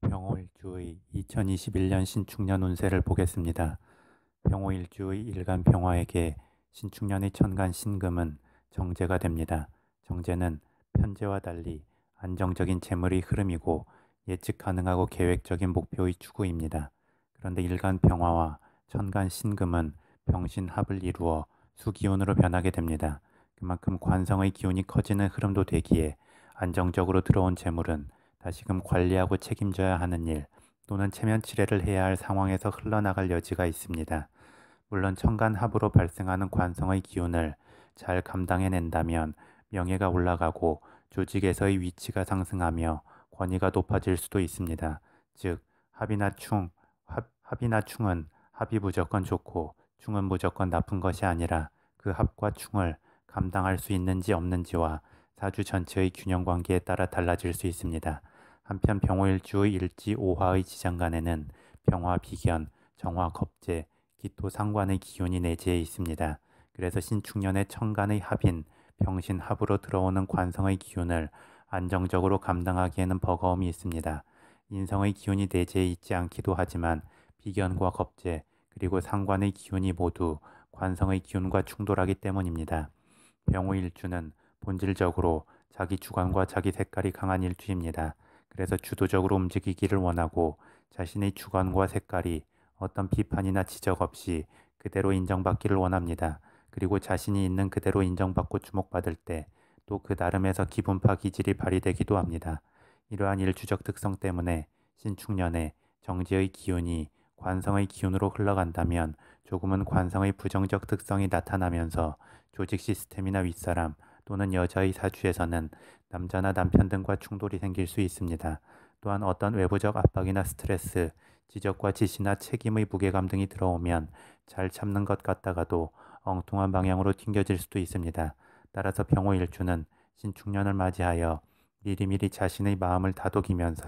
병호일주의 2021년 신축년 운세를 보겠습니다. 병호일주의 일간 병화에게 신축년의 천간 신금은 정제가 됩니다. 정제는 편제와 달리 안정적인 재물의 흐름이고 예측 가능하고 계획적인 목표의 추구입니다. 그런데 일간 병화와 천간 신금은 병신합을 이루어 수기운으로 변하게 됩니다. 그만큼 관성의 기운이 커지는 흐름도 되기에 안정적으로 들어온 재물은 다시금 관리하고 책임져야 하는 일 또는 체면 치례를 해야 할 상황에서 흘러나갈 여지가 있습니다. 물론 천간합으로 발생하는 관성의 기운을 잘 감당해낸다면 명예가 올라가고 조직에서의 위치가 상승하며 권위가 높아질 수도 있습니다. 즉 합이나 충, 합, 합이나 충은 합이 무조건 좋고 충은 무조건 나쁜 것이 아니라 그 합과 충을 감당할 수 있는지 없는지와 사주 전체의 균형 관계에 따라 달라질 수 있습니다. 한편 병호일주 일지 오화의 지장간에는 병화 비견, 정화 겁제 기토 상관의 기운이 내재해 있습니다. 그래서 신축년의 천간의 합인, 병신 합으로 들어오는 관성의 기운을 안정적으로 감당하기에는 버거움이 있습니다. 인성의 기운이 내재해 있지 않기도 하지만 비견과 겁제 그리고 상관의 기운이 모두 관성의 기운과 충돌하기 때문입니다. 병호일주는 본질적으로 자기 주관과 자기 색깔이 강한 일주입니다. 그래서 주도적으로 움직이기를 원하고 자신의 주관과 색깔이 어떤 비판이나 지적 없이 그대로 인정받기를 원합니다. 그리고 자신이 있는 그대로 인정받고 주목받을 때 또 그 나름에서 기분파 기질이 발휘되기도 합니다. 이러한 일주적 특성 때문에 신축년에 정지의 기운이 관성의 기운으로 흘러간다면 조금은 관성의 부정적 특성이 나타나면서 조직 시스템이나 윗사람, 또는 여자의 사주에서는 남자나 남편 등과 충돌이 생길 수 있습니다. 또한 어떤 외부적 압박이나 스트레스, 지적과 지시나 책임의 무게감 등이 들어오면 잘 참는 것 같다가도 엉뚱한 방향으로 튕겨질 수도 있습니다. 따라서 병호일주는 신축년을 맞이하여 미리미리 자신의 마음을 다독이면서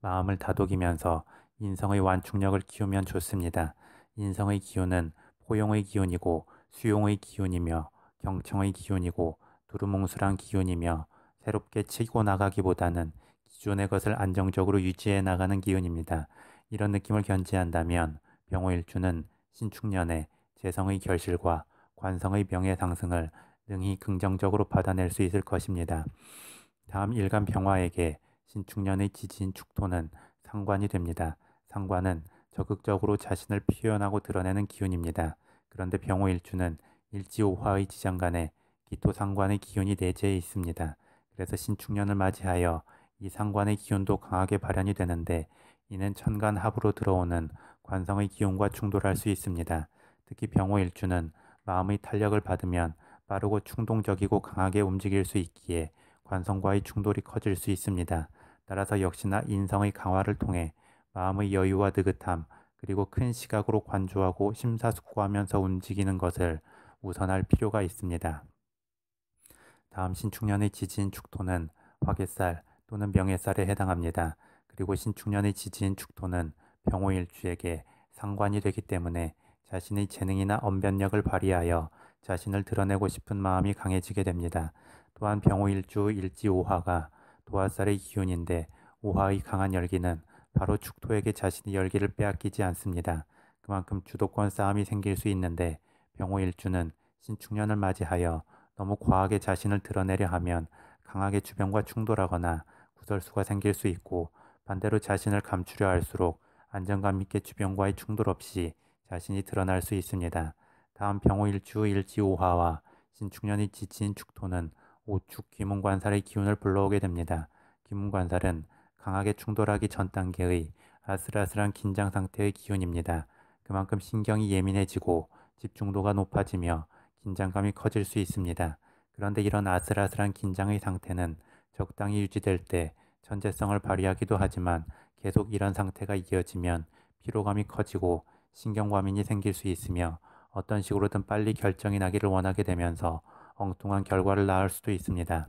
마음을 다독이면서 인성의 완충력을 키우면 좋습니다. 인성의 기운은 포용의 기운이고 수용의 기운이며 경청의 기운이고 두루뭉술한 기운이며 새롭게 치고 나가기보다는 기존의 것을 안정적으로 유지해 나가는 기운입니다. 이런 느낌을 견지한다면 병호일주는 신축년에 재성의 결실과 관성의 명예 상승을 능히 긍정적으로 받아낼 수 있을 것입니다. 다음 일간 병화에게 신축년의 지진 축토는 상관이 됩니다. 상관은 적극적으로 자신을 표현하고 드러내는 기운입니다. 그런데 병호일주는 일지오화의 지장간에 기토 상관의 기운이 내재해 있습니다. 그래서 신축년을 맞이하여 이 상관의 기운도 강하게 발현이 되는데 이는 천간 합으로 들어오는 관성의 기운과 충돌할 수 있습니다. 특히 병호일주는 마음의 탄력을 받으면 빠르고 충동적이고 강하게 움직일 수 있기에 관성과의 충돌이 커질 수 있습니다. 따라서 역시나 인성의 강화를 통해 마음의 여유와 느긋함 그리고 큰 시각으로 관조하고 심사숙고하면서 움직이는 것을 우선할 필요가 있습니다. 다음 신축년의 지진 축토는 화개살 또는 명예살에 해당합니다. 그리고 신축년의 지진 축토는 병호일주에게 상관이 되기 때문에 자신의 재능이나 언변력을 발휘하여 자신을 드러내고 싶은 마음이 강해지게 됩니다. 또한 병호일주 일지오화가 도화살의 기운인데 오화의 강한 열기는 바로 축토에게 자신의 열기를 빼앗기지 않습니다. 그만큼 주도권 싸움이 생길 수 있는데 병호 일주는 신축년을 맞이하여 너무 과하게 자신을 드러내려 하면 강하게 주변과 충돌하거나 구설수가 생길 수 있고 반대로 자신을 감추려 할수록 안정감 있게 주변과의 충돌 없이 자신이 드러날 수 있습니다. 다음 병호일주 일지오화와 신축년이 지친 축토는 오축 기문관살의 기운을 불러오게 됩니다. 기문관살은 강하게 충돌하기 전 단계의 아슬아슬한 긴장 상태의 기운입니다. 그만큼 신경이 예민해지고 집중도가 높아지며 긴장감이 커질 수 있습니다. 그런데 이런 아슬아슬한 긴장의 상태는 적당히 유지될 때 전제성을 발휘하기도 하지만 계속 이런 상태가 이어지면 피로감이 커지고 신경과민이 생길 수 있으며 어떤 식으로든 빨리 결정이 나기를 원하게 되면서 엉뚱한 결과를 낳을 수도 있습니다.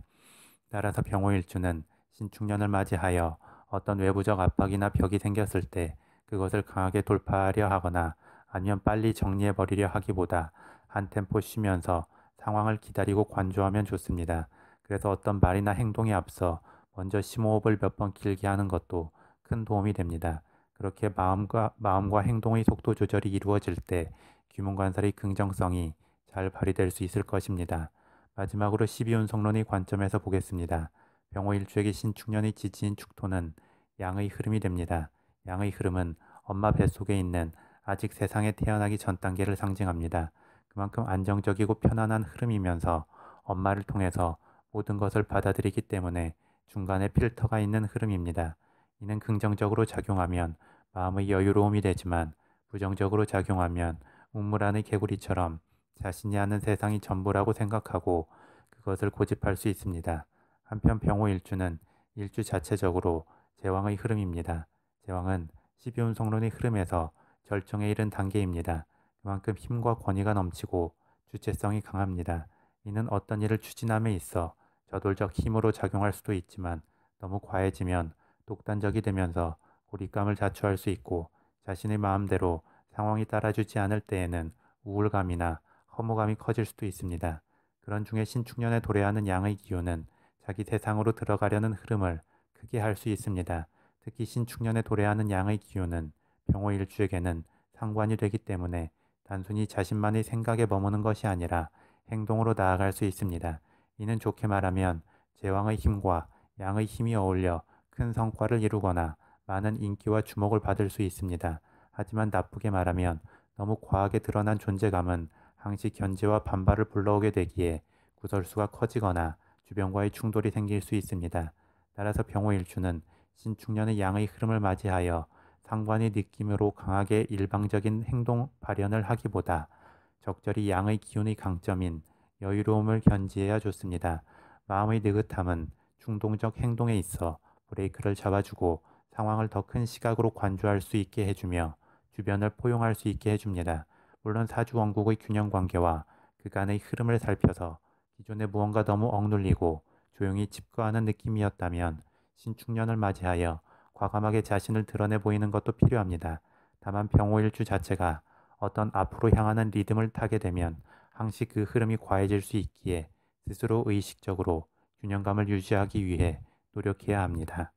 따라서 병호일주는 신축년을 맞이하여 어떤 외부적 압박이나 벽이 생겼을 때 그것을 강하게 돌파하려 하거나 아니면 빨리 정리해버리려 하기보다 한 템포 쉬면서 상황을 기다리고 관조하면 좋습니다. 그래서 어떤 말이나 행동에 앞서 먼저 심호흡을 몇 번 길게 하는 것도 큰 도움이 됩니다. 그렇게 마음과, 마음과 행동의 속도 조절이 이루어질 때 귀문관살의 긍정성이 잘 발휘될 수 있을 것입니다. 마지막으로 12운성론의 관점에서 보겠습니다. 병호일주에게 신축년의 지지인 축토는 양의 흐름이 됩니다. 양의 흐름은 엄마 뱃속에 있는 아직 세상에 태어나기 전 단계를 상징합니다. 그만큼 안정적이고 편안한 흐름이면서 엄마를 통해서 모든 것을 받아들이기 때문에 중간에 필터가 있는 흐름입니다. 이는 긍정적으로 작용하면 마음의 여유로움이 되지만 부정적으로 작용하면 우물 안의 개구리처럼 자신이 아는 세상이 전부라고 생각하고 그것을 고집할 수 있습니다. 한편 병호 일주는 일주 자체적으로 제왕의 흐름입니다. 제왕은 12운성론의 흐름에서 절정에 이른 단계입니다. 그만큼 힘과 권위가 넘치고 주체성이 강합니다. 이는 어떤 일을 추진함에 있어 저돌적 힘으로 작용할 수도 있지만 너무 과해지면 독단적이 되면서 고립감을 자초할 수 있고 자신의 마음대로 상황이 따라주지 않을 때에는 우울감이나 허무감이 커질 수도 있습니다. 그런 중에 신축년에 도래하는 양의 기운은 자기 세상으로 들어가려는 흐름을 크게 할 수 있습니다. 특히 신축년에 도래하는 양의 기운은 병호일주에게는 상관이 되기 때문에 단순히 자신만의 생각에 머무는 것이 아니라 행동으로 나아갈 수 있습니다. 이는 좋게 말하면 제왕의 힘과 양의 힘이 어울려 큰 성과를 이루거나 많은 인기와 주목을 받을 수 있습니다. 하지만 나쁘게 말하면 너무 과하게 드러난 존재감은 항시 견제와 반발을 불러오게 되기에 구설수가 커지거나 주변과의 충돌이 생길 수 있습니다. 따라서 병호일주는 신축년의 양의 흐름을 맞이하여 상관의 느낌으로 강하게 일방적인 행동 발현을 하기보다 적절히 양의 기운의 강점인 여유로움을 견지해야 좋습니다. 마음의 느긋함은 충동적 행동에 있어 브레이크를 잡아주고 상황을 더 큰 시각으로 관조할 수 있게 해주며 주변을 포용할 수 있게 해줍니다. 물론 사주 원국의 균형 관계와 그간의 흐름을 살펴서 기존의 무언가 너무 억눌리고 조용히 집거하는 느낌이었다면 신축년을 맞이하여 과감하게 자신을 드러내 보이는 것도 필요합니다. 다만 병호일주 자체가 어떤 앞으로 향하는 리듬을 타게 되면 항시 그 흐름이 과해질 수 있기에 스스로 의식적으로 균형감을 유지하기 위해 노력해야 합니다.